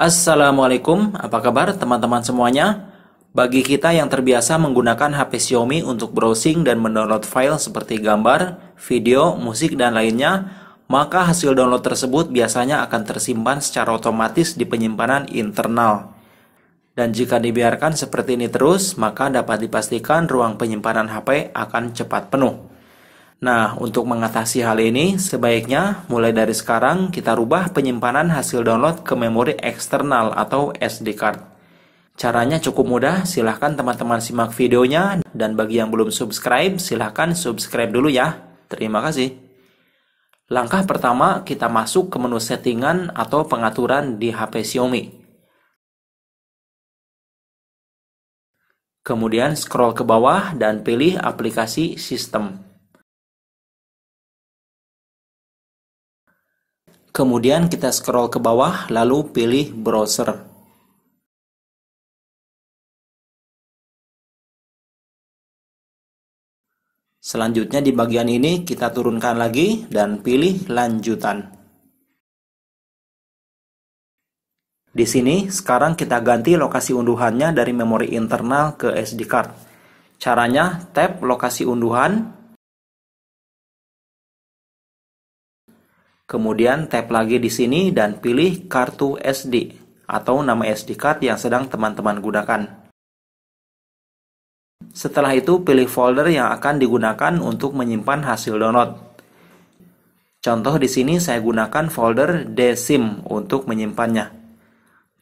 Assalamualaikum, apa kabar teman-teman semuanya? Bagi kita yang terbiasa menggunakan HP Xiaomi untuk browsing dan mendownload file seperti gambar, video, musik, dan lainnya, maka hasil download tersebut biasanya akan tersimpan secara otomatis di penyimpanan internal. Dan jika dibiarkan seperti ini terus, maka dapat dipastikan ruang penyimpanan HP akan cepat penuh. Nah, untuk mengatasi hal ini, sebaiknya mulai dari sekarang kita rubah penyimpanan hasil download ke memori eksternal atau SD card. Caranya cukup mudah, silahkan teman-teman simak videonya, dan bagi yang belum subscribe, silahkan subscribe dulu ya. Terima kasih. Langkah pertama, kita masuk ke menu settingan atau pengaturan di HP Xiaomi. Kemudian scroll ke bawah dan pilih aplikasi sistem. Kemudian kita scroll ke bawah lalu pilih browser. Selanjutnya di bagian ini kita turunkan lagi dan pilih lanjutan. Di sini sekarang kita ganti lokasi unduhannya dari memori internal ke SD card. Caranya tap lokasi unduhan Kemudian tap lagi di sini dan pilih kartu SD atau nama SD card yang sedang teman-teman gunakan. Setelah itu pilih folder yang akan digunakan untuk menyimpan hasil download. Contoh di sini saya gunakan folder DSIM untuk menyimpannya.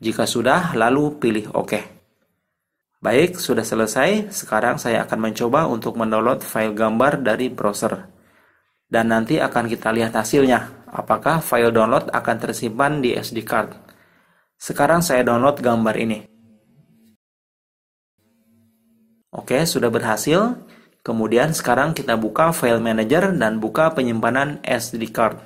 Jika sudah, lalu pilih OK. Baik, sudah selesai. Sekarang saya akan mencoba untuk mendownload file gambar dari browser. Dan nanti akan kita lihat hasilnya apakah file download akan tersimpan di SD card. Sekarang saya download gambar ini. Oke, sudah berhasil. Kemudian sekarang kita buka file manager dan buka penyimpanan SD card.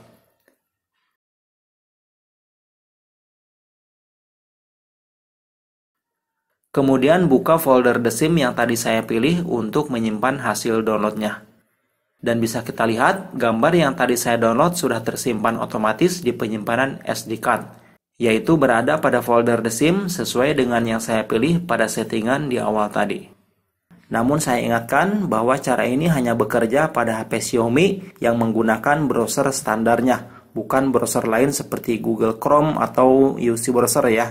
Kemudian buka folder the SIM yang tadi saya pilih untuk menyimpan hasil downloadnya. Dan bisa kita lihat, gambar yang tadi saya download sudah tersimpan otomatis di penyimpanan SD card, yaitu berada pada folder The SIM sesuai dengan yang saya pilih pada settingan di awal tadi. Namun saya ingatkan bahwa cara ini hanya bekerja pada HP Xiaomi yang menggunakan browser standarnya, bukan browser lain seperti Google Chrome atau UC browser ya.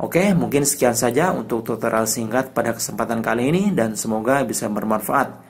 Oke, mungkin sekian saja untuk tutorial singkat pada kesempatan kali ini dan semoga bisa bermanfaat.